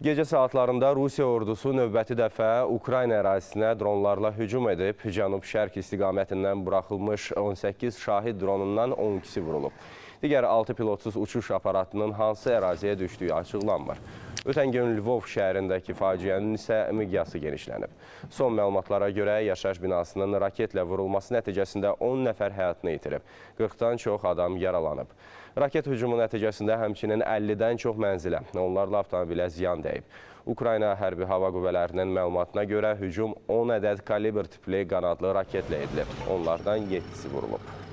Gecə saatlarında Rusiya ordusu növbəti dəfə Ukrayna ərazisinə dronlarla hücum edib. Cənub-şərq istiqamətindən buraxılmış 18 şahid dronundan 12-si vurulub. Digər 6 pilotsuz uçuş aparatının hansı əraziyə düşdüyü açıqlanmır. Ötən gün Lvov şəhərindəki faciənin isə miqyası genişlənib. Son məlumatlara görə yaşayış binasının raketlə vurulması nəticəsində 10 nəfər həyatını itirib, 40-dan çox adam yaralanıb. Raket hücumu nəticəsində həmçinin 50-dən çox mənzilə, onlarla avtomobilə ziyan dəyib. Ukrayna Hərbi Hava Qüvvələrinin məlumatına görə hücum 10 ədəd kalibr tipli qanadlı raketlə edilib. Onlardan 7-si vurulub.